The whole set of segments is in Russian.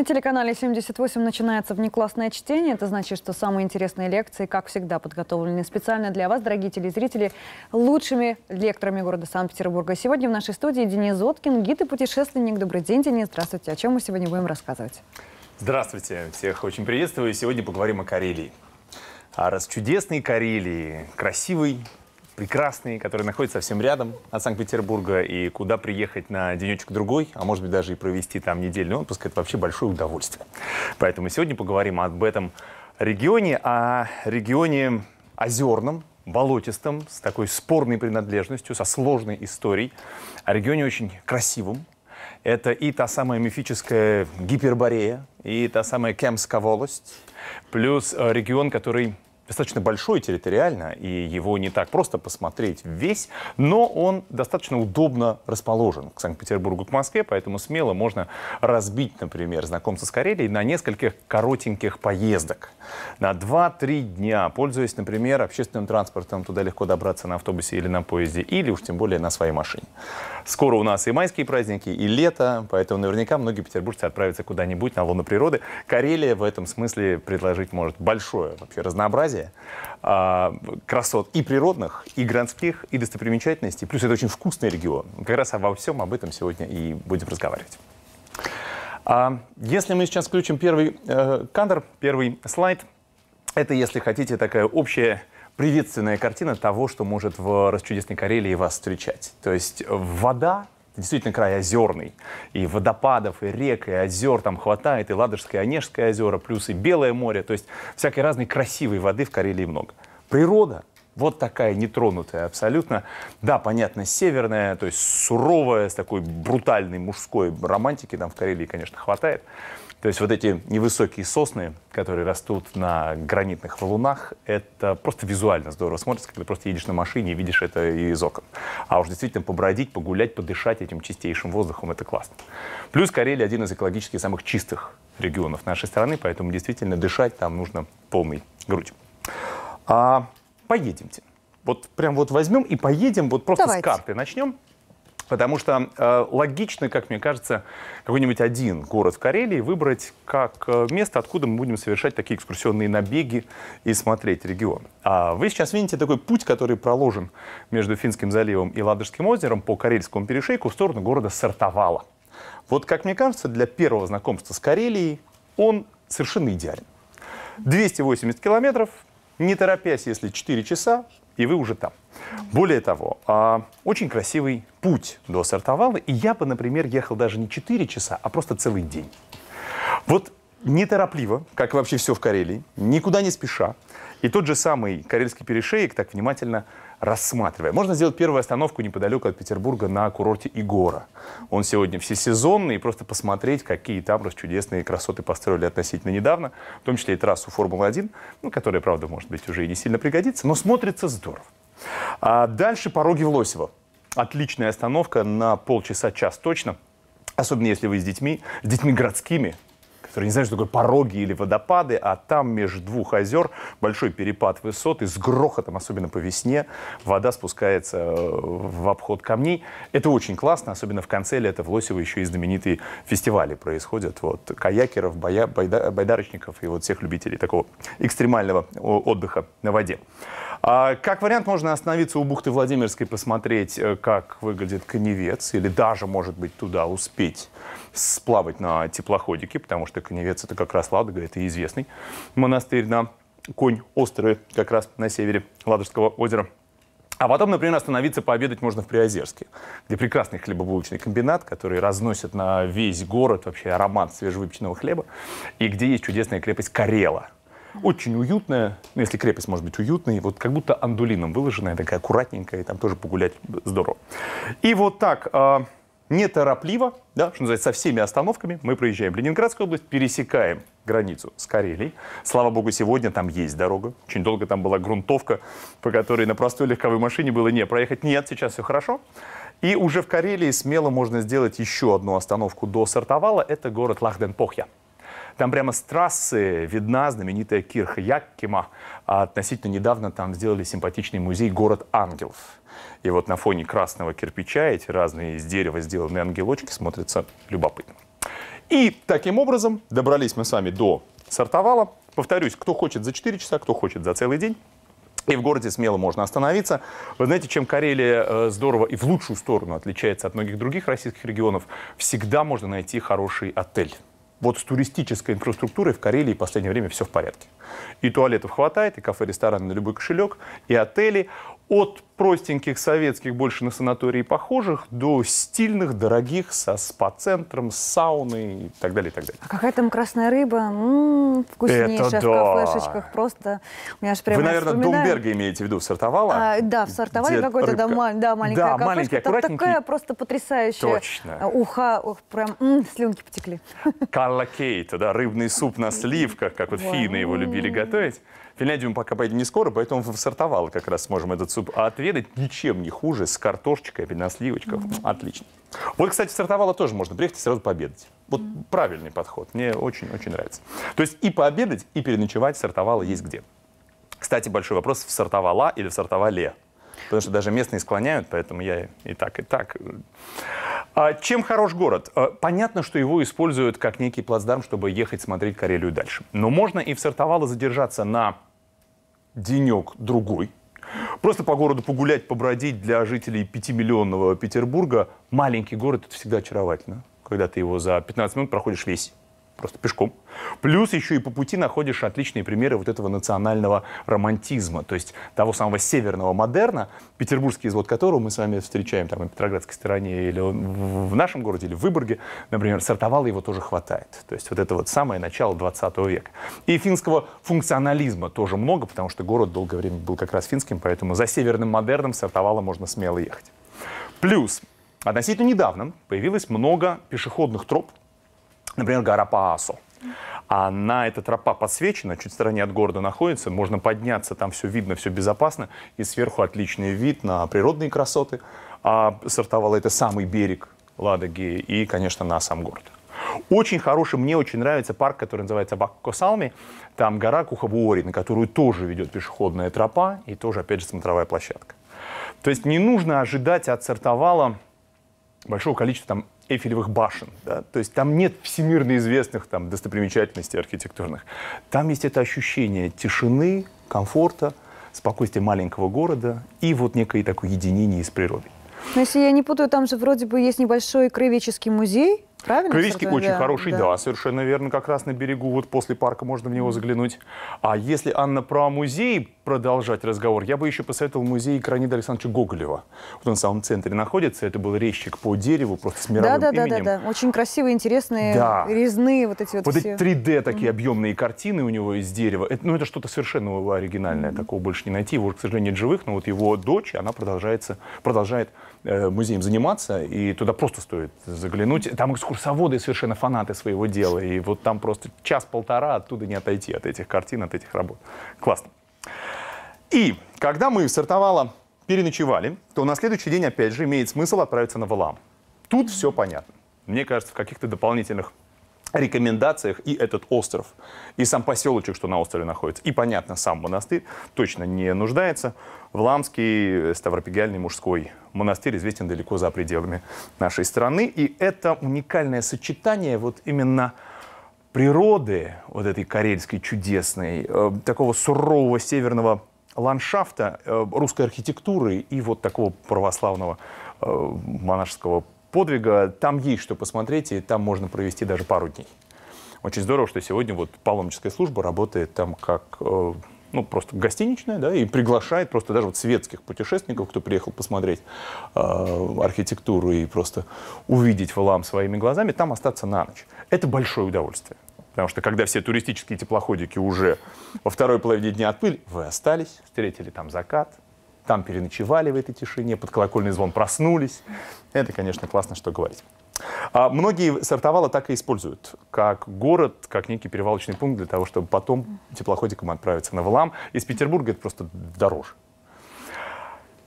На телеканале 78 начинается внеклассное чтение. Это значит, что самые интересные лекции, как всегда, подготовлены специально для вас, дорогие телезрители, лучшими лекторами города Санкт-Петербурга. Сегодня в нашей студии Денис Зоткин, гид и путешественник. Добрый день, Денис. Здравствуйте. О чем мы сегодня будем рассказывать? Здравствуйте. Всех очень приветствую. Сегодня поговорим о Карелии. А раз расчудесной Карелии, красивый прекрасный, который находится совсем рядом от Санкт-Петербурга, и куда приехать на денечек-другой, а может быть даже и провести там недельный отпуск, это вообще большое удовольствие. Поэтому сегодня поговорим об этом регионе, о регионе озерном, болотистом, с такой спорной принадлежностью, со сложной историей, о регионе очень красивом. Это и та самая мифическая гиперборея, и та самая Кемская волость, плюс э, регион, который достаточно большой территориально, и его не так просто посмотреть весь, но он достаточно удобно расположен к Санкт-Петербургу, к Москве, поэтому смело можно разбить, например, знакомство с Карелией на нескольких коротеньких поездок. На 2-3 дня, пользуясь, например, общественным транспортом, туда легко добраться на автобусе или на поезде, или уж тем более на своей машине. Скоро у нас и майские праздники, и лето, поэтому наверняка многие петербуржцы отправятся куда-нибудь на луну природы. Карелия в этом смысле предложить может большое вообще разнообразие, разнообразие а, красот и природных, и городских, и достопримечательностей. Плюс это очень вкусный регион. Как раз обо всем об этом сегодня и будем разговаривать. А, если мы сейчас включим первый э, кадр, первый слайд, это, если хотите, такая общая приветственная картина того, что может в расчудесной Карелии вас встречать. То есть вода, действительно край озерный. И водопадов, и рек, и озер там хватает, и Ладожское, и Онежское озера, плюс и Белое море. То есть всякой разной красивой воды в Карелии много. Природа вот такая нетронутая абсолютно. Да, понятно, северная, то есть суровая, с такой брутальной мужской романтики там в Карелии, конечно, хватает. То есть вот эти невысокие сосны, которые растут на гранитных валунах, это просто визуально здорово смотрится, когда просто едешь на машине и видишь это из окон. А уж действительно побродить, погулять, подышать этим чистейшим воздухом – это классно. Плюс Карелия – один из экологически самых чистых регионов нашей страны, поэтому действительно дышать там нужно полной грудью. А, поедемте. Вот прям вот возьмем и поедем, вот просто Давайте. с карты начнем. Потому что э, логично, как мне кажется, какой-нибудь один город в Карелии выбрать как э, место, откуда мы будем совершать такие экскурсионные набеги и смотреть регион. А вы сейчас видите такой путь, который проложен между Финским заливом и Ладожским озером по Карельскому перешейку в сторону города Сартовала. Вот, как мне кажется, для первого знакомства с Карелией он совершенно идеален. 280 километров, не торопясь, если 4 часа, и вы уже там. Более того, а, очень красивый путь до Сартовала, и я бы, например, ехал даже не 4 часа, а просто целый день. Вот неторопливо, как вообще все в Карелии, никуда не спеша, и тот же самый карельский перешеек так внимательно рассматривая. Можно сделать первую остановку неподалеку от Петербурга на курорте Игора. Он сегодня всесезонный, и просто посмотреть, какие там расчудесные красоты построили относительно недавно, в том числе и трассу Формулы-1, ну, которая, правда, может быть, уже и не сильно пригодится, но смотрится здорово. А дальше пороги в Влосева. Отличная остановка на полчаса-час точно. Особенно если вы с детьми, с детьми городскими, которые не знают, что такое пороги или водопады, а там между двух озер большой перепад высот, и с грохотом, особенно по весне, вода спускается э, в обход камней. Это очень классно, особенно в конце лета в Лосево еще и знаменитые фестивали происходят. Вот каякеров, боя, байда, байдарочников и вот всех любителей такого экстремального отдыха на воде. А, как вариант, можно остановиться у бухты Владимирской, посмотреть, э, как выглядит коневец, или даже, может быть, туда успеть сплавать на теплоходике, потому что коневец — это как раз Ладога, это известный монастырь на конь острове, как раз на севере Ладожского озера. А потом, например, остановиться пообедать можно в Приозерске, где прекрасный хлебобулочный комбинат, который разносит на весь город вообще аромат свежевыпеченного хлеба, и где есть чудесная крепость Карела — очень уютная, ну, если крепость может быть уютной, вот как будто андулином выложенная, такая аккуратненькая, и там тоже погулять здорово. И вот так, э, неторопливо, да, что называется, со всеми остановками мы проезжаем Ленинградскую область, пересекаем границу с Карелией. Слава богу, сегодня там есть дорога. Очень долго там была грунтовка, по которой на простой легковой машине было не проехать. Нет, сейчас все хорошо. И уже в Карелии смело можно сделать еще одну остановку до Сартовала. Это город Лахденпохья. Там прямо с трассы видна знаменитая кирха Яккима. А относительно недавно там сделали симпатичный музей «Город ангелов». И вот на фоне красного кирпича эти разные из дерева сделанные ангелочки смотрятся любопытно. И таким образом добрались мы с вами до Сартовала. Повторюсь, кто хочет за 4 часа, кто хочет за целый день. И в городе смело можно остановиться. Вы знаете, чем Карелия э, здорово и в лучшую сторону отличается от многих других российских регионов, всегда можно найти хороший отель. Вот с туристической инфраструктурой в Карелии в последнее время все в порядке. И туалетов хватает, и кафе, рестораны на любой кошелек, и отели. От простеньких советских, больше на санатории похожих, до стильных, дорогих, со спа-центром, с сауной и так далее, и так далее. А какая там красная рыба? М-м, вкуснейшая Это да. в кафешечках. Просто у меня аж прямо Вы, наверное, вспоминаю. Думберга имеете в виду, сортовала? А, да, в сортовале какой-то, да, маль, да, маленькая да, кафешка. Там такая просто потрясающая Точно. Э, уха, ух, прям м-м, слюнки потекли. Карла Кейта, да, рыбный суп на сливках, как вот финны его любили готовить. Финляндию мы пока поедем не скоро, поэтому в сортовало как раз сможем этот суп отведать. Ничем не хуже, с картошечкой, опять на сливочках. Mm -hmm. Отлично. Вот, кстати, в сортовало тоже можно приехать и сразу пообедать. Вот mm -hmm. правильный подход. Мне очень-очень нравится. То есть и пообедать, и переночевать в сортовало есть где. Кстати, большой вопрос, в сортовала или в сортовале? Потому что даже местные склоняют, поэтому я и так, и так. А чем хорош город? А, понятно, что его используют как некий плацдарм, чтобы ехать смотреть Карелию дальше. Но можно и в Сартовало задержаться на денек-другой. Просто по городу погулять, побродить для жителей 5-миллионного Петербурга. Маленький город – это всегда очаровательно, когда ты его за 15 минут проходишь весь просто пешком. Плюс еще и по пути находишь отличные примеры вот этого национального романтизма, то есть того самого северного модерна, петербургский извод которого мы с вами встречаем там на Петроградской стороне или в нашем городе, или в Выборге, например, сортовала его тоже хватает. То есть вот это вот самое начало 20 века. И финского функционализма тоже много, потому что город долгое время был как раз финским, поэтому за северным модерном сортовала можно смело ехать. Плюс Относительно недавно появилось много пешеходных троп Например, гора Паасо. Она, эта тропа подсвечена, чуть в стороне от города находится, можно подняться, там все видно, все безопасно, и сверху отличный вид на природные красоты. А сортовала это самый берег Ладоги и, конечно, на сам город. Очень хороший, мне очень нравится парк, который называется Баккосалми. Там гора Кухабуори, на которую тоже ведет пешеходная тропа и тоже, опять же, смотровая площадка. То есть не нужно ожидать а от сортовала большого количества там Эйфелевых башен. Да? То есть там нет всемирно известных там, достопримечательностей архитектурных. Там есть это ощущение тишины, комфорта, спокойствия маленького города и вот некое такое единение с природой. Но если я не путаю, там же вроде бы есть небольшой краеведческий музей, Правильно? Калийский очень да, хороший, да. да, совершенно верно, как раз на берегу, вот после парка можно в него заглянуть. А если, Анна, про музей продолжать разговор, я бы еще посоветовал музей Кранида Александровича Гоголева. Вот он в самом центре находится, это был резчик по дереву, просто с мировым да, да, именем. Да, да, да, очень красивые, интересные, да. резные вот эти вот Вот все. эти 3D такие mm объемные картины у него из дерева, это, ну это что-то совершенно оригинальное, mm такого больше не найти, его, к сожалению, нет живых, но вот его дочь, она продолжается, продолжает Э, музеем заниматься, и туда просто стоит заглянуть. Там экскурсоводы совершенно фанаты своего дела, и вот там просто час-полтора оттуда не отойти, от этих картин, от этих работ. Классно. И когда мы в Сартовало переночевали, то на следующий день, опять же, имеет смысл отправиться на Валам. Тут все понятно. Мне кажется, в каких-то дополнительных рекомендациях и этот остров, и сам поселочек, что на острове находится. И, понятно, сам монастырь точно не нуждается. Вламский э, ставропигиальный мужской монастырь известен далеко за пределами нашей страны. И это уникальное сочетание вот именно природы, вот этой карельской чудесной, э, такого сурового северного ландшафта, э, русской архитектуры и вот такого православного э, монашеского подвига, там есть что посмотреть, и там можно провести даже пару дней. Очень здорово, что сегодня вот паломническая служба работает там как э, ну, просто гостиничная, да, и приглашает просто даже вот светских путешественников, кто приехал посмотреть э, архитектуру и просто увидеть Валам своими глазами, там остаться на ночь. Это большое удовольствие. Потому что когда все туристические теплоходики уже во второй половине дня отплыли, вы остались, встретили там закат, там переночевали в этой тишине, под колокольный звон проснулись. Это, конечно, классно, что говорить. А многие Сартовало так и используют, как город, как некий перевалочный пункт для того, чтобы потом теплоходиком отправиться на Валам. Из Петербурга это просто дороже.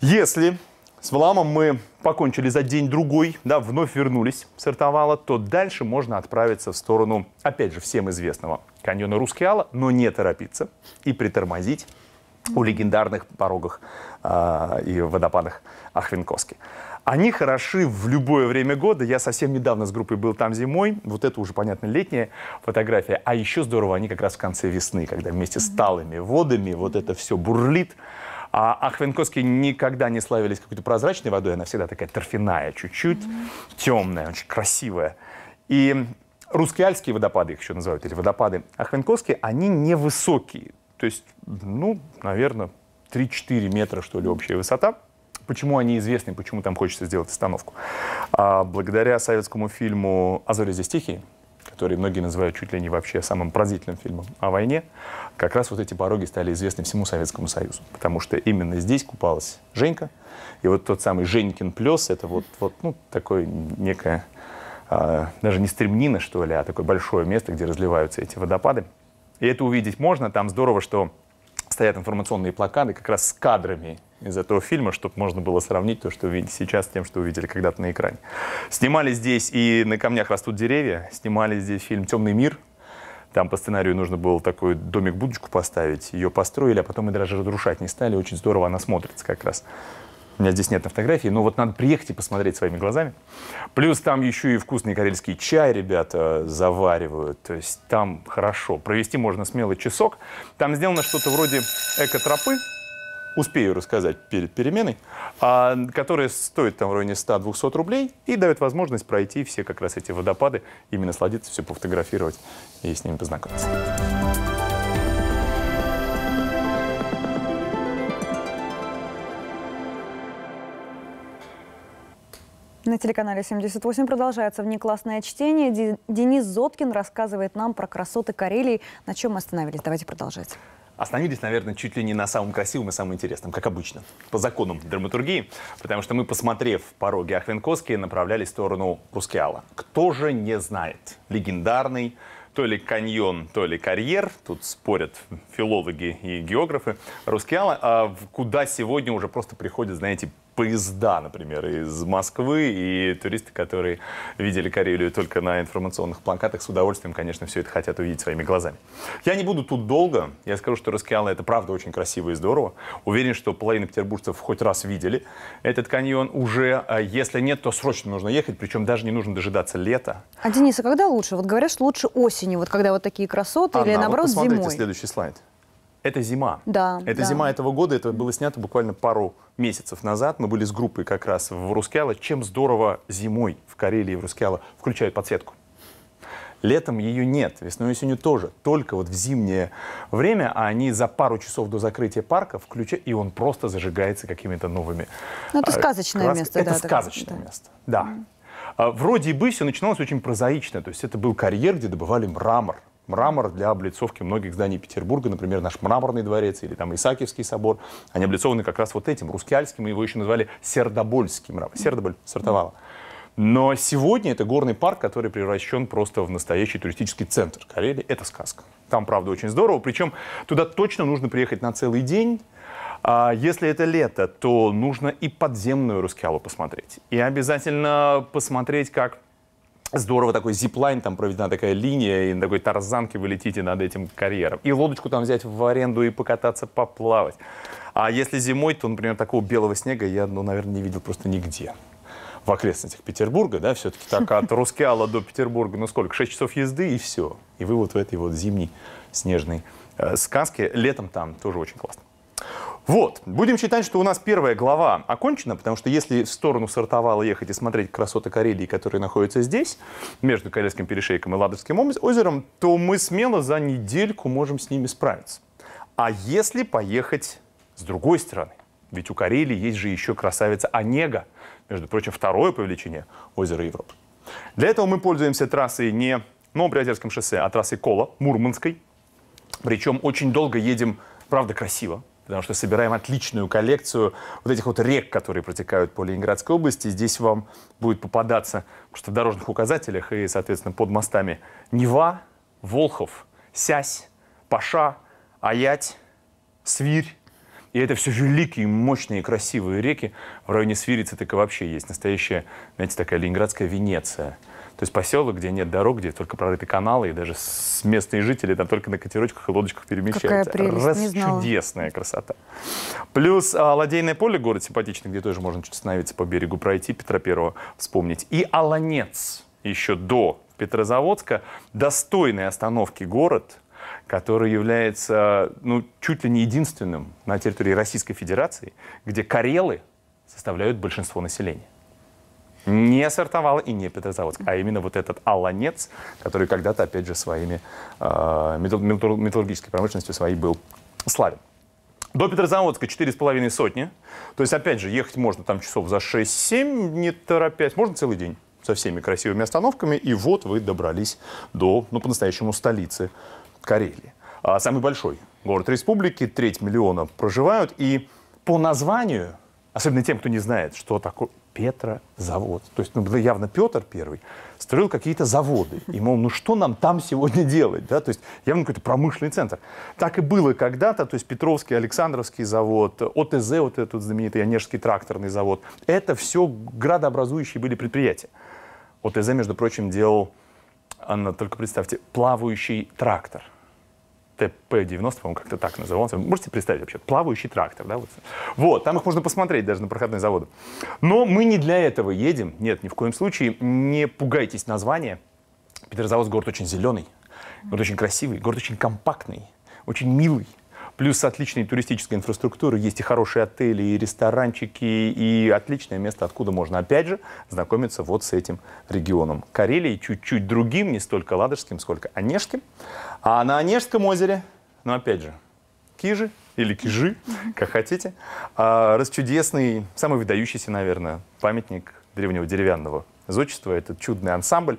Если с Валамом мы покончили за день-другой, да, вновь вернулись в Сартовало, то дальше можно отправиться в сторону, опять же, всем известного каньона Рускеала, но не торопиться и притормозить у легендарных порогах э, и водопадах Ахвенковски. Они хороши в любое время года. Я совсем недавно с группой был там зимой. Вот это уже, понятно, летняя фотография. А еще здорово они как раз в конце весны, когда вместе с талыми водами вот это все бурлит. А Ахвенковские никогда не славились какой-то прозрачной водой. Она всегда такая торфяная, чуть-чуть mm-hmm. темная, очень красивая. И русские альские водопады, их еще называют, или водопады Ахвенковские, они невысокие. То есть, ну, наверное, 3-4 метра, что ли, общая высота. Почему они известны, почему там хочется сделать остановку? А благодаря советскому фильму «Азори здесь тихие», который многие называют чуть ли не вообще самым поразительным фильмом о войне, как раз вот эти пороги стали известны всему Советскому Союзу, потому что именно здесь купалась Женька, и вот тот самый Женькин плес, это вот, вот ну, такое некое, а, даже не стремнина, что ли, а такое большое место, где разливаются эти водопады. И это увидеть можно. Там здорово, что стоят информационные плакаты как раз с кадрами из этого фильма, чтобы можно было сравнить то, что увидели сейчас, с тем, что увидели когда-то на экране. Снимали здесь и «На камнях растут деревья», снимали здесь фильм «Темный мир», там по сценарию нужно было такой домик-будочку поставить, ее построили, а потом и даже разрушать не стали. Очень здорово она смотрится как раз. У меня здесь нет на фотографии, но вот надо приехать и посмотреть своими глазами. Плюс там еще и вкусный карельский чай ребята э, заваривают. То есть там хорошо. Провести можно смело часок. Там сделано что-то вроде экотропы, успею рассказать перед переменой, а, которая стоит там в районе 100-200 рублей и дает возможность пройти все как раз эти водопады, именно насладиться, все пофотографировать и с ними познакомиться. На телеканале 78 продолжается внеклассное чтение. Денис Зоткин рассказывает нам про красоты Карелии. На чем мы остановились? Давайте продолжать. Остановились, наверное, чуть ли не на самом красивом и самом интересном, как обычно, по законам драматургии, потому что мы, посмотрев пороги Ахвенковски, направлялись в сторону Рускеала. Кто же не знает легендарный то ли каньон, то ли карьер, тут спорят филологи и географы Рускеала, а куда сегодня уже просто приходят, знаете, поезда, например, из Москвы, и туристы, которые видели Карелию только на информационных плакатах, с удовольствием, конечно, все это хотят увидеть своими глазами. Я не буду тут долго. Я скажу, что Раскиала — это правда очень красиво и здорово. Уверен, что половина петербуржцев хоть раз видели этот каньон уже. А если нет, то срочно нужно ехать, причем даже не нужно дожидаться лета. А, Денис, а когда лучше? Вот говорят, что лучше осенью, вот когда вот такие красоты, Анна, или а наоборот вот посмотрите зимой. следующий слайд. Это зима. Да. Это да. зима этого года. Это было снято буквально пару месяцев назад. Мы были с группой как раз в Рускеала. Чем здорово зимой в Карелии в Рускеала включают подсветку. Летом ее нет, весной и осенью тоже. Только вот в зимнее время, а они за пару часов до закрытия парка включают, и он просто зажигается какими-то новыми. Ну, это а, сказочное крас... место. Это да, сказочное да. место, да. Mm. Вроде бы все начиналось очень прозаично. То есть это был карьер, где добывали мрамор мрамор для облицовки многих зданий Петербурга, например, наш Мраморный дворец или там Исаакиевский собор, они облицованы как раз вот этим, рускеальским, его еще назвали сердобольским мрамор. Сердоболь, Сартовало. Но сегодня это горный парк, который превращен просто в настоящий туристический центр Карелии. Это сказка. Там, правда, очень здорово. Причем туда точно нужно приехать на целый день. А если это лето, то нужно и подземную Рускеалу посмотреть. И обязательно посмотреть, как Здорово, такой зиплайн, там проведена такая линия, и на такой тарзанке вы летите над этим карьером. И лодочку там взять в аренду и покататься, поплавать. А если зимой, то, например, такого белого снега я, ну, наверное, не видел просто нигде в окрестностях Петербурга, да, все-таки так от Рускеала до Петербурга, ну сколько, 6 часов езды и все. И вы вот в этой вот зимней снежной э, сказке. Летом там тоже очень классно. Вот, будем считать, что у нас первая глава окончена, потому что если в сторону Сартовала ехать и смотреть красоты Карелии, которые находятся здесь, между Карельским перешейком и Ладожским озером, то мы смело за недельку можем с ними справиться. А если поехать с другой стороны? Ведь у Карелии есть же еще красавица Онега, между прочим, второе по величине озеро Европы. Для этого мы пользуемся трассой не Новом Приозерском шоссе, а трассой Кола, Мурманской. Причем очень долго едем, правда, красиво, потому что собираем отличную коллекцию вот этих вот рек, которые протекают по Ленинградской области. Здесь вам будет попадаться, потому что в дорожных указателях и, соответственно, под мостами Нева, Волхов, Сясь, Паша, Аять, Свирь. И это все великие, мощные, красивые реки. В районе Свирицы так и вообще есть настоящая, знаете, такая ленинградская Венеция – то есть поселок, где нет дорог, где только прорыты каналы, и даже местные жители там только на катерочках и лодочках перемещаются. Какая прелесть, Раз, не Чудесная красота. Плюс а, Ладейное поле, город симпатичный, где тоже можно чуть остановиться по берегу, пройти Петра Первого, вспомнить. И Аланец еще до Петрозаводска, достойной остановки город, который является ну, чуть ли не единственным на территории Российской Федерации, где карелы составляют большинство населения не сортовал и не Петрозаводск, а именно вот этот Аланец, который когда-то, опять же, своими э, металлургической промышленностью своей был славен. До Петрозаводска 4,5 сотни. То есть, опять же, ехать можно там часов за 6-7, не торопясь. Можно целый день со всеми красивыми остановками. И вот вы добрались до, ну, по-настоящему, столицы Карелии. А самый большой город республики, треть миллиона проживают. И по названию особенно тем, кто не знает, что такое завод, То есть, ну, явно Петр Первый строил какие-то заводы. И, мол, ну что нам там сегодня делать? Да? То есть, явно какой-то промышленный центр. Так и было когда-то, то есть, Петровский, Александровский завод, ОТЗ, вот этот знаменитый Онежский тракторный завод. Это все градообразующие были предприятия. ОТЗ, между прочим, делал, Анна, только представьте, плавающий трактор. ТП-90, по-моему, как-то так назывался. Можете представить вообще? Плавающий трактор, да? Вот. вот, там их можно посмотреть даже на проходной завода. Но мы не для этого едем. Нет, ни в коем случае. Не пугайтесь названия. Петрозаводск город очень зеленый, город очень красивый, город очень компактный, очень милый. Плюс отличная туристическая инфраструктура, есть и хорошие отели, и ресторанчики, и отличное место, откуда можно, опять же, знакомиться вот с этим регионом. Карелии чуть-чуть другим, не столько ладожским, сколько онежским. А на Онежском озере, ну опять же, Кижи или Кижи, как хотите, а, расчудесный, самый выдающийся, наверное, памятник древнего деревянного зодчества, этот чудный ансамбль,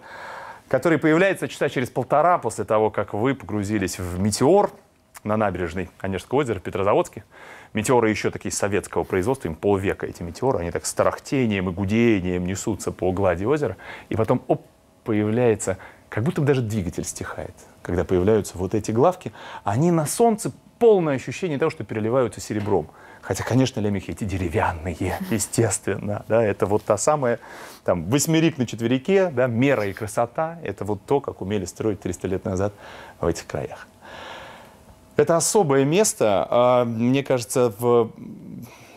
который появляется часа через полтора после того, как вы погрузились в метеор – на набережной Онежского озера в Петрозаводске. Метеоры еще такие советского производства, им полвека эти метеоры, они так с тарахтением и гудением несутся по глади озера, и потом, оп, появляется, как будто бы даже двигатель стихает, когда появляются вот эти главки, они на солнце полное ощущение того, что переливаются серебром. Хотя, конечно, лемехи эти деревянные, естественно, да, это вот та самая, там, восьмерик на четверике, да, мера и красота, это вот то, как умели строить 300 лет назад в этих краях. Это особое место. А, мне кажется, в...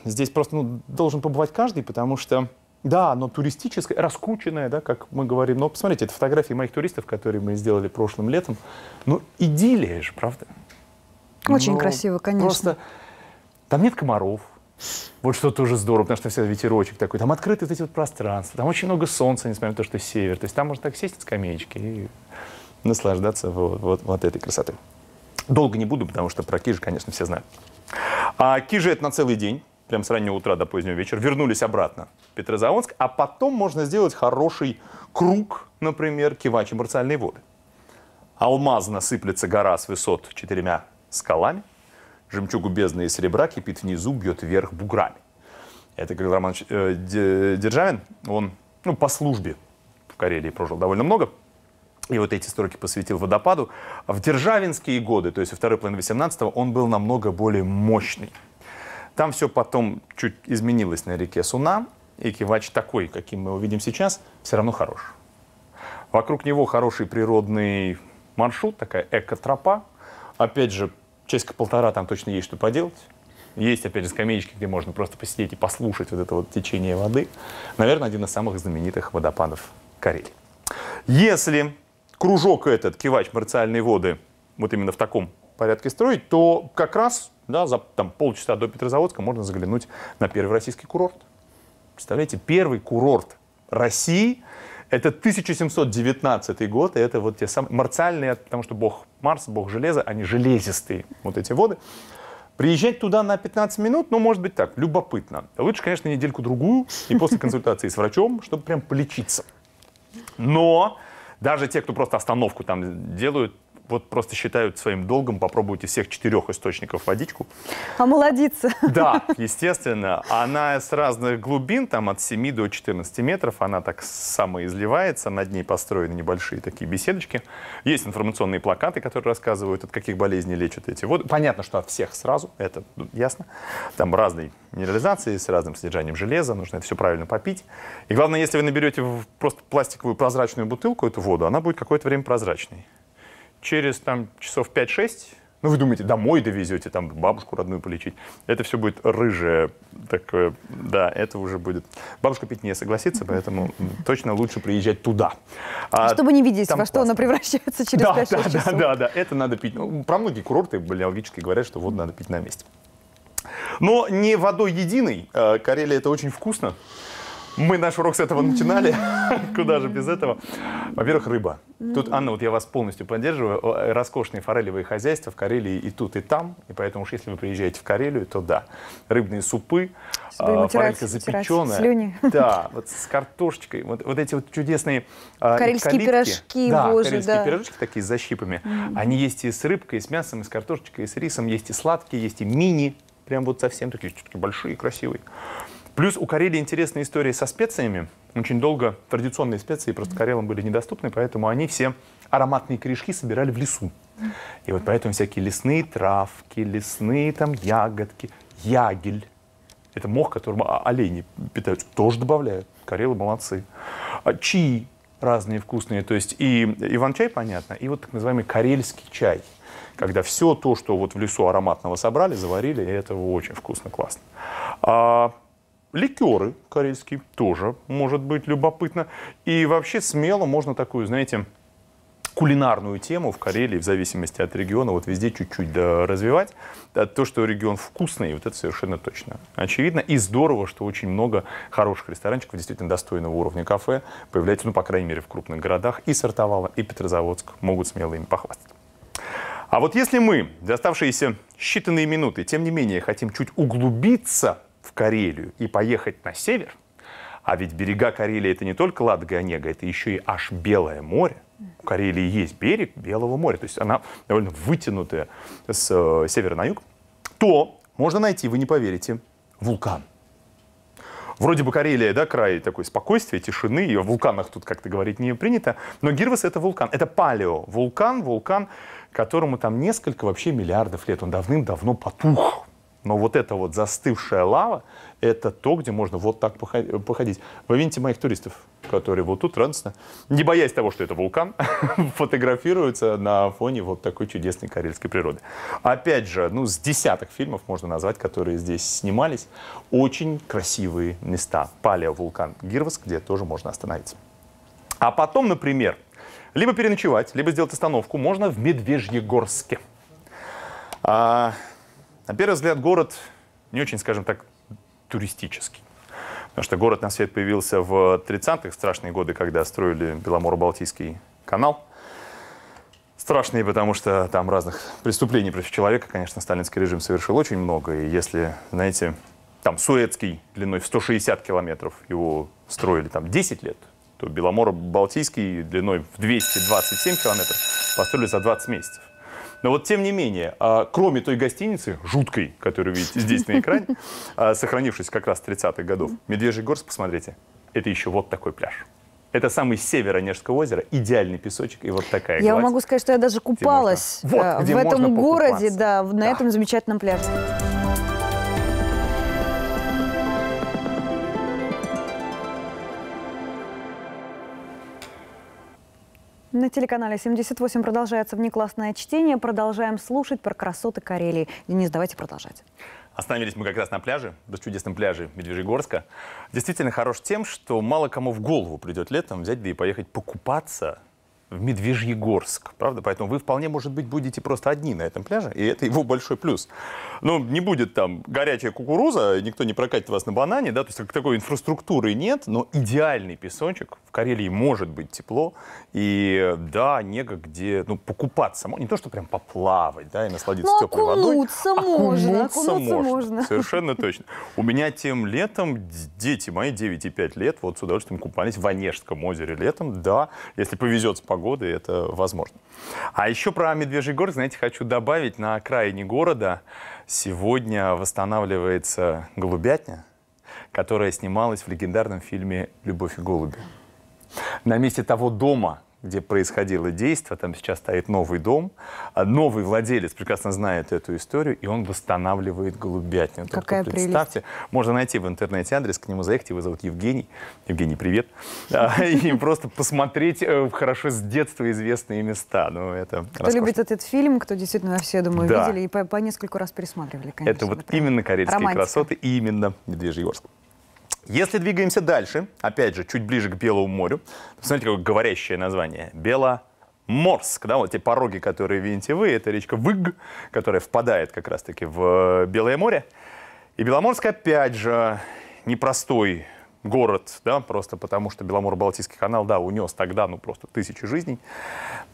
здесь просто ну, должен побывать каждый, потому что да, оно туристическое, раскученное, да, как мы говорим. Но посмотрите, это фотографии моих туристов, которые мы сделали прошлым летом. Ну, идиллия же, правда? Очень Но ну, красиво, конечно. Просто там нет комаров, вот что то уже здорово, потому что всегда ветерочек такой. Там открыты вот эти вот пространства, там очень много солнца, несмотря на то, что север. То есть там можно так сесть на скамеечке и наслаждаться вот, вот, вот этой красотой. Долго не буду, потому что про Кижи, конечно, все знают. А Кижи это на целый день, прям с раннего утра до позднего вечера. Вернулись обратно в Петрозаводск, а потом можно сделать хороший круг, например, кивачи марциальные воды. Алмазно сыплется гора с высот четырьмя скалами, жемчугу бездны и серебра кипит внизу, бьет вверх буграми. Это говорил Роман э, Державин, он ну, по службе в Карелии прожил довольно много – и вот эти строки посвятил водопаду, в державинские годы, то есть во второй половине 18-го, он был намного более мощный. Там все потом чуть изменилось на реке Суна, и кивач такой, каким мы увидим сейчас, все равно хорош. Вокруг него хороший природный маршрут, такая экотропа. Опять же, часика полтора там точно есть что поделать. Есть, опять же, скамеечки, где можно просто посидеть и послушать вот это вот течение воды. Наверное, один из самых знаменитых водопадов Карелии. Если кружок этот, кивач марциальные воды, вот именно в таком порядке строить, то как раз да, за там, полчаса до Петрозаводска можно заглянуть на первый российский курорт. Представляете, первый курорт России – это 1719 год, и это вот те самые марциальные, потому что бог Марс, бог железа, они железистые, вот эти воды. Приезжать туда на 15 минут, ну, может быть так, любопытно. Лучше, конечно, недельку-другую и после консультации с врачом, чтобы прям полечиться. Но даже те, кто просто остановку там делают, вот просто считают своим долгом попробовать из всех четырех источников водичку. А молодиться. Да, естественно. Она с разных глубин, там от 7 до 14 метров, она так самоизливается, над ней построены небольшие такие беседочки. Есть информационные плакаты, которые рассказывают, от каких болезней лечат эти воды. Понятно, что от всех сразу, это ясно. Там разные минерализации с разным содержанием железа, нужно это все правильно попить. И главное, если вы наберете просто пластиковую прозрачную бутылку, эту воду, она будет какое-то время прозрачной через там, часов 5-6, ну вы думаете, домой довезете, там бабушку родную полечить. Это все будет рыжее такое, да, это уже будет. Бабушка пить не согласится, поэтому точно лучше приезжать туда. А, Чтобы не видеть, там во классно. что она превращается через да, 5 да, часов. Да, да, да, это надо пить. Ну, про многие курорты балнеологически говорят, что воду надо пить на месте. Но не водой единой. А, Карелия это очень вкусно. Мы наш урок с этого начинали. Куда же без этого? Во-первых, рыба. Ну. Тут, Анна, вот я вас полностью поддерживаю. Э, роскошные форелевые хозяйства в Карелии и тут, и там. И поэтому уж если вы приезжаете в Карелию, то да. Рыбные супы, а, форелька запеченная. Слюни. Да, вот с картошечкой. Вот, вот эти вот чудесные а, Карельские пирожки, да, боже, карельские да. пирожки такие с защипами. Они есть и с рыбкой, и с мясом, и с картошечкой, и с рисом. Есть и сладкие, есть и мини. Прям вот совсем такие, такие большие, красивые. Плюс у Карелии интересные истории со специями. Очень долго традиционные специи просто карелам были недоступны, поэтому они все ароматные корешки собирали в лесу. И вот поэтому всякие лесные травки, лесные там ягодки, ягель. Это мох, которым олени питаются. Тоже добавляют. Карелы молодцы. А чаи разные вкусные. То есть и иван-чай, понятно, и вот так называемый карельский чай. Когда все то, что вот в лесу ароматного собрали, заварили, и это очень вкусно, классно. А ликеры корейские тоже может быть любопытно. И вообще смело можно такую, знаете, кулинарную тему в Карелии, в зависимости от региона, вот везде чуть-чуть да, развивать. То, что регион вкусный, вот это совершенно точно очевидно. И здорово, что очень много хороших ресторанчиков, действительно достойного уровня кафе, появляется, ну, по крайней мере, в крупных городах. И Сартовала, и Петрозаводск могут смело им похвастаться. А вот если мы за оставшиеся считанные минуты, тем не менее, хотим чуть углубиться в Карелию и поехать на север, а ведь берега Карелии это не только Ладога и Онега, это еще и аж Белое море. У Карелии есть берег Белого моря, то есть она довольно вытянутая с э, севера на юг, то можно найти, вы не поверите, вулкан. Вроде бы Карелия, да, край такой спокойствия, тишины, и о вулканах тут как-то говорить не принято, но Гирвас — это вулкан, это палео, вулкан, вулкан, которому там несколько вообще миллиардов лет, он давным-давно потух, но вот эта вот застывшая лава, это то, где можно вот так походить. Вы видите моих туристов, которые вот тут радостно, не боясь того, что это вулкан, фотографируются на фоне вот такой чудесной карельской природы. Опять же, ну, с десяток фильмов можно назвать, которые здесь снимались. Очень красивые места. Палеовулкан Гирвас, где тоже можно остановиться. А потом, например, либо переночевать, либо сделать остановку можно в Медвежьегорске. А, на первый взгляд, город не очень, скажем так, туристический. Потому что город на свет появился в 30-х, страшные годы, когда строили Беломоро-Балтийский канал. Страшные, потому что там разных преступлений против человека, конечно, сталинский режим совершил очень много. И если, знаете, там Суэцкий длиной в 160 километров, его строили там 10 лет, то Беломоро-Балтийский длиной в 227 километров построили за 20 месяцев. Но вот тем не менее, а, кроме той гостиницы, жуткой, которую видите здесь на экране, а, сохранившись как раз 30-х годов, Медвежий горст, посмотрите, это еще вот такой пляж. Это самый север Онежского озера, идеальный песочек и вот такая Я гладь, могу сказать, что я даже купалась где можно, вот, э, где в этом городе, да, на да. этом замечательном пляже. На телеканале 78 продолжается внеклассное чтение. Продолжаем слушать про красоты Карелии. Денис, давайте продолжать. Остановились мы как раз на пляже, на чудесном пляже Медвежьегорска. Действительно хорош тем, что мало кому в голову придет летом взять да и поехать покупаться в Медвежьегорск, правда? Поэтому вы вполне, может быть, будете просто одни на этом пляже, и это его большой плюс. Но ну, не будет там горячая кукуруза, никто не прокатит вас на банане, да, то есть такой инфраструктуры нет, но идеальный песочек, в Карелии может быть тепло, и да, негде ну, покупаться, не то, что прям поплавать, да, и насладиться но ну, теплой окунуться а Можно, окунуться, можно, можно. Совершенно точно. У меня тем летом дети мои 9 и 5 лет вот с удовольствием купались в Онежском озере летом, да, если повезет с погоды это возможно. А еще про Медвежий город, знаете, хочу добавить. На окраине города сегодня восстанавливается голубятня, которая снималась в легендарном фильме «Любовь и голуби». На месте того дома, где происходило действие, там сейчас стоит новый дом, а новый владелец прекрасно знает эту историю, и он восстанавливает голубятню. Какая Только представьте, прелесть. можно найти в интернете адрес, к нему заехать, его зовут Евгений. Евгений, привет. А, и просто посмотреть э, хорошо с детства известные места. Ну, это кто любит этот фильм, кто действительно все, я думаю, видели и по нескольку раз пересматривали, конечно. Это вот именно карельские красоты, и именно Медвежьегорск. Если двигаемся дальше, опять же, чуть ближе к Белому морю, смотрите, какое говорящее название. Бело Морск, да, вот те пороги, которые видите вы, это речка Выг, которая впадает как раз-таки в э, Белое море. И Беломорск, опять же, непростой город, да, просто потому что Беломор-Балтийский канал, да, унес тогда, ну, просто тысячи жизней.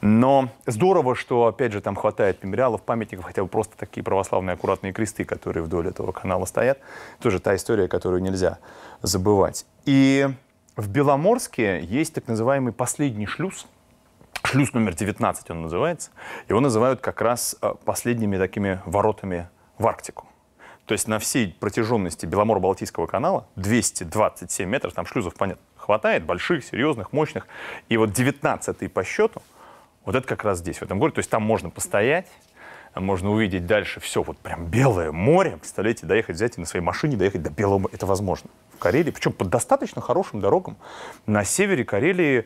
Но здорово, что, опять же, там хватает мемориалов, памятников, хотя бы просто такие православные аккуратные кресты, которые вдоль этого канала стоят. Тоже та история, которую нельзя забывать. И в Беломорске есть так называемый последний шлюз, шлюз номер 19 он называется. Его называют как раз э, последними такими воротами в Арктику. То есть на всей протяженности Беломоро-Балтийского канала 227 метров, там шлюзов, понятно, хватает, больших, серьезных, мощных. И вот 19 по счету, вот это как раз здесь, в этом городе. То есть там можно постоять, можно увидеть дальше все, вот прям белое море. Представляете, доехать, взять и на своей машине доехать до Белого моря. Это возможно в Карелии. Причем по достаточно хорошим дорогам. На севере Карелии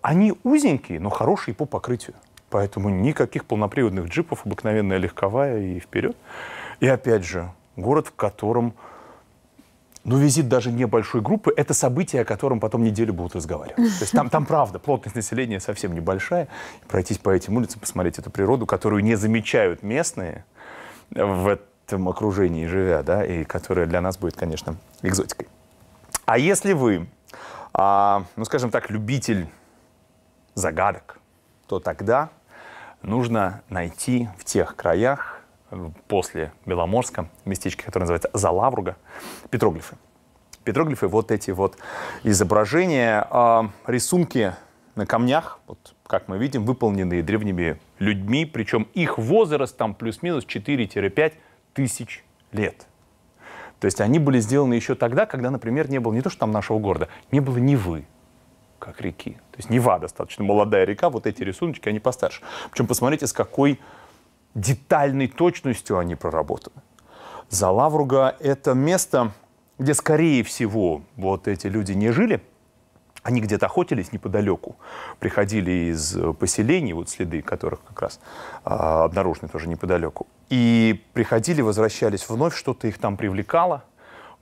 они узенькие, но хорошие по покрытию. Поэтому никаких полноприводных джипов, обыкновенная легковая и вперед. И опять же, город, в котором ну визит даже небольшой группы – это событие, о котором потом неделю будут разговаривать. То есть там, там правда, плотность населения совсем небольшая. Пройтись по этим улицам, посмотреть эту природу, которую не замечают местные в этом окружении живя, да, и которая для нас будет, конечно, экзотикой. А если вы, а, ну, скажем так, любитель загадок, то тогда нужно найти в тех краях после Беломорска, местечко, которое называется Залавруга, петроглифы. Петроглифы, вот эти вот изображения, а, рисунки на камнях, вот как мы видим, выполненные древними людьми, причем их возраст там плюс-минус 4-5 тысяч лет. То есть они были сделаны еще тогда, когда, например, не было не то, что там нашего города, не было Невы, как реки. То есть Нева достаточно молодая река, вот эти рисуночки, они постарше. Причем посмотрите, с какой детальной точностью они проработаны. Залавруга – это место, где, скорее всего, вот эти люди не жили, они где-то охотились неподалеку, приходили из э, поселений, вот следы которых как раз а, обнаружены тоже неподалеку, и приходили, возвращались вновь, что-то их там привлекало –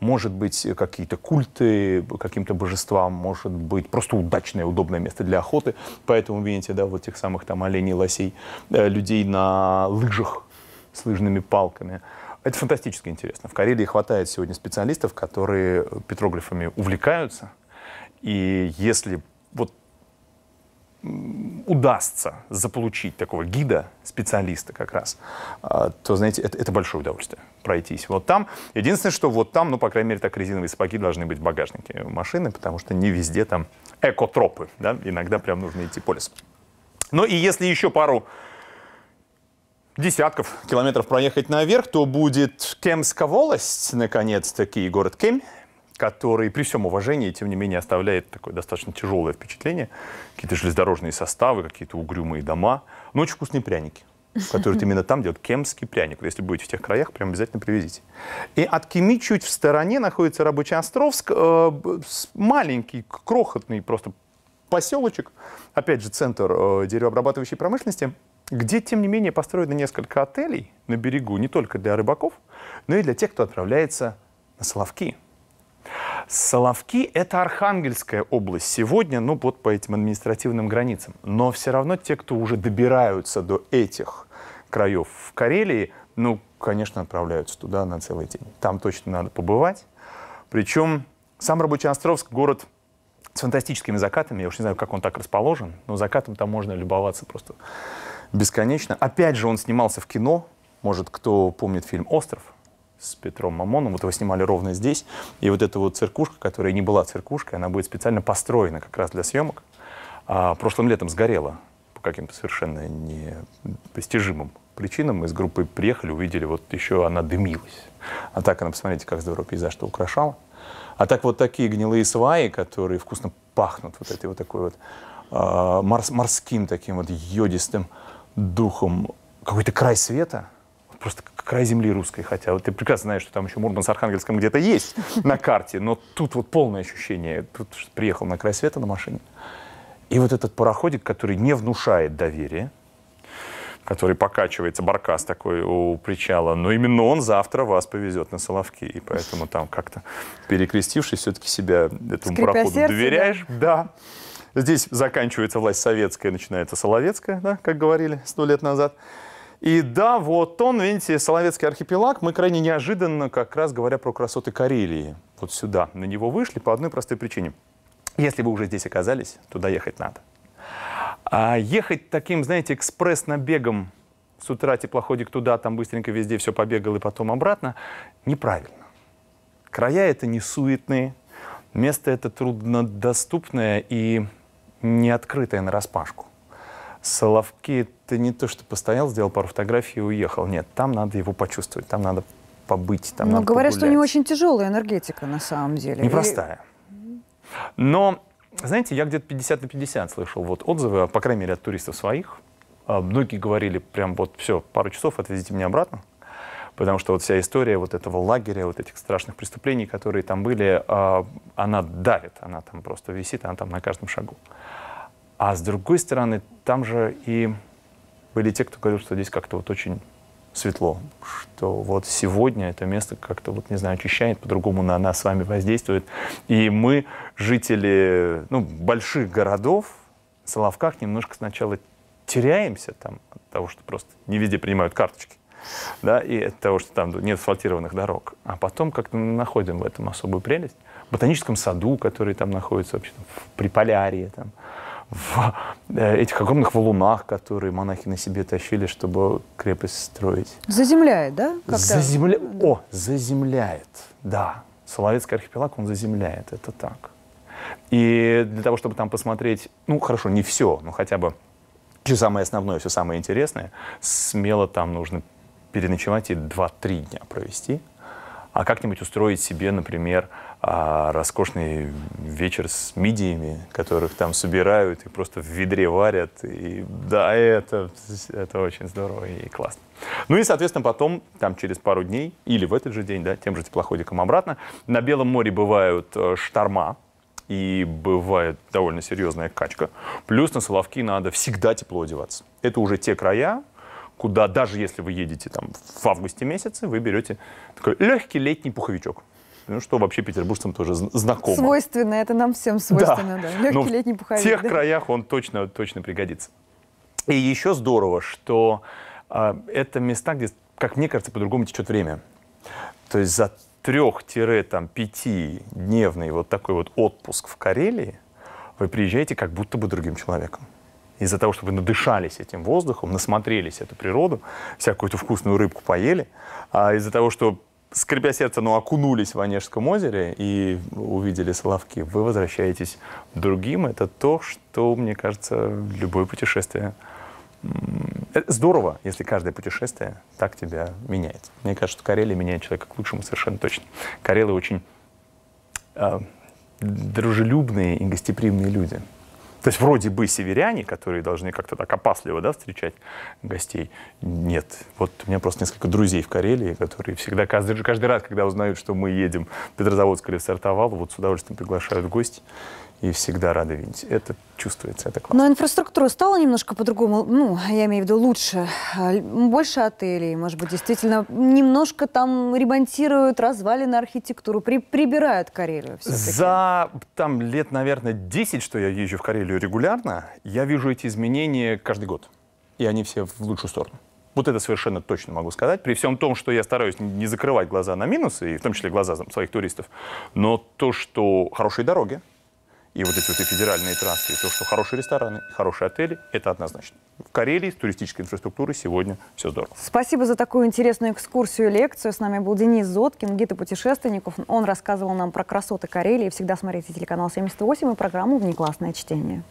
может быть, какие-то культы каким-то божествам, может быть, просто удачное, удобное место для охоты. Поэтому видите, да, вот тех самых там оленей, лосей, э, людей на лыжах с лыжными палками. Это фантастически интересно. В Карелии хватает сегодня специалистов, которые петроглифами увлекаются. И если вот удастся заполучить такого гида, специалиста как раз, а, то, знаете, это, это большое удовольствие пройтись. Вот там, единственное, что вот там, ну, по крайней мере, так резиновые сапоги должны быть в багажнике машины, потому что не везде там экотропы, да, иногда прям нужно идти по лесу. Ну и если еще пару десятков километров проехать наверх, то будет Кемска наконец-таки, город Кемь, который при всем уважении, тем не менее, оставляет такое достаточно тяжелое впечатление. Какие-то железнодорожные составы, какие-то угрюмые дома. Но очень вкусные пряники, которые именно там делают. Кемский пряник. Если будете в тех краях, прям обязательно привезите. И от Кеми чуть в стороне находится Рабочий Островск. Э, маленький, крохотный просто поселочек. Опять же, центр э, деревообрабатывающей промышленности где, тем не менее, построено несколько отелей на берегу не только для рыбаков, но и для тех, кто отправляется на Соловки. Соловки – это Архангельская область сегодня, ну вот по этим административным границам. Но все равно те, кто уже добираются до этих краев в Карелии, ну, конечно, отправляются туда на целый день. Там точно надо побывать. Причем сам Рабочий Островск – город с фантастическими закатами. Я уж не знаю, как он так расположен, но закатом там можно любоваться просто бесконечно. Опять же, он снимался в кино. Может, кто помнит фильм «Остров»? с Петром Мамоном. Вот его снимали ровно здесь. И вот эта вот церкушка, которая не была церкушкой, она будет специально построена как раз для съемок. А прошлым летом сгорела по каким-то совершенно непостижимым причинам. Мы с группой приехали, увидели, вот еще она дымилась. А так она, посмотрите, как здорово пейзаж-то украшала. А так вот такие гнилые сваи, которые вкусно пахнут вот этой вот такой вот а, морс, морским таким вот йодистым духом. Какой-то край света – просто край земли русской, хотя вот ты прекрасно знаешь, что там еще Мурманск, Архангельском где-то есть на карте, но тут вот полное ощущение, тут приехал на край света на машине. И вот этот пароходик, который не внушает доверия, который покачивается, баркас такой у причала, но именно он завтра вас повезет на Соловки. И поэтому там как-то перекрестившись, все-таки себя этому Скрипя пароходу сердце, доверяешь. Да. да. Здесь заканчивается власть советская, начинается соловецкая, да, как говорили сто лет назад. И да, вот он, видите, Соловецкий архипелаг. Мы крайне неожиданно, как раз говоря про красоты Карелии, вот сюда на него вышли по одной простой причине. Если вы уже здесь оказались, туда ехать надо. А ехать таким, знаете, экспресс-набегом с утра теплоходик туда, там быстренько везде все побегал и потом обратно, неправильно. Края это не суетные, место это труднодоступное и не открытое нараспашку. Соловки ты не то, что постоял, сделал пару фотографий и уехал. Нет, там надо его почувствовать, там надо побыть, там Но ну, надо говорят, погулять. что у него очень тяжелая энергетика на самом деле. Непростая. Но, знаете, я где-то 50 на 50 слышал вот отзывы, а, по крайней мере, от туристов своих. А, многие говорили прям вот все, пару часов отвезите меня обратно. Потому что вот вся история вот этого лагеря, вот этих страшных преступлений, которые там были, а, она давит, она там просто висит, она там на каждом шагу. А с другой стороны, там же и были те, кто говорил, что здесь как-то вот очень светло, что вот сегодня это место как-то, вот не знаю, очищает, по-другому на нас с вами воздействует. И мы, жители ну, больших городов, Соловках, немножко сначала теряемся там от того, что просто не везде принимают карточки, да, и от того, что там нет асфальтированных дорог. А потом как-то находим в этом особую прелесть. В ботаническом саду, который там находится вообще там, при Полярии, там, в э, этих огромных валунах, которые монахи на себе тащили, чтобы крепость строить. Заземляет, да? Заземля... Да. О, заземляет, да. Соловецкий архипелаг, он заземляет, это так. И для того, чтобы там посмотреть, ну, хорошо, не все, но хотя бы все самое основное, все самое интересное, смело там нужно переночевать и 2-3 дня провести, а как-нибудь устроить себе, например, а роскошный вечер с мидиями, которых там собирают и просто в ведре варят. И да, это, это очень здорово и классно. Ну и, соответственно, потом, там через пару дней или в этот же день, да, тем же теплоходиком обратно, на Белом море бывают э, шторма, и бывает довольно серьезная качка. Плюс на Соловки надо всегда тепло одеваться. Это уже те края, куда даже если вы едете там в августе месяце, вы берете такой легкий летний пуховичок ну, что вообще петербуржцам тоже знакомо. Свойственно, это нам всем свойственно, да. да. Ну, Легкий Но летний пуховик. В тех да. краях он точно, точно пригодится. И еще здорово, что э, это места, где, как мне кажется, по-другому течет время. То есть за трех-пятидневный вот такой вот отпуск в Карелии вы приезжаете как будто бы другим человеком из-за того, что вы надышались этим воздухом, насмотрелись эту природу, всякую эту вкусную рыбку поели, а из-за того, что скрипя сердце, но окунулись в Онежском озере и увидели Соловки, вы возвращаетесь другим. Это то, что, мне кажется, любое путешествие... Э, здорово, если каждое путешествие так тебя меняет. Мне кажется, что Карелия меняет человека к лучшему совершенно точно. Карелы очень э, дружелюбные и гостеприимные люди. То есть вроде бы северяне, которые должны как-то так опасливо да, встречать гостей, нет. Вот у меня просто несколько друзей в Карелии, которые всегда, каждый, каждый раз, когда узнают, что мы едем в Петрозаводск или в Сартовал, вот с удовольствием приглашают в гости и всегда рады видеть. Это чувствуется, это классно. Но инфраструктура стала немножко по-другому, ну, я имею в виду лучше, а, больше отелей, может быть, действительно немножко там ремонтируют, развалины архитектуру, при, прибирают Карелию. За там лет, наверное, 10, что я езжу в Карелию регулярно, я вижу эти изменения каждый год, и они все в лучшую сторону. Вот это совершенно точно могу сказать. При всем том, что я стараюсь не закрывать глаза на минусы, и в том числе глаза своих туристов, но то, что хорошие дороги, и вот эти вот и федеральные трассы, и то, что хорошие рестораны, хорошие отели, это однозначно. В Карелии с туристической инфраструктурой сегодня все здорово. Спасибо за такую интересную экскурсию и лекцию. С нами был Денис Зоткин, гид и путешественников. Он рассказывал нам про красоты Карелии. Всегда смотрите телеканал 78 и программу «Внеклассное чтение».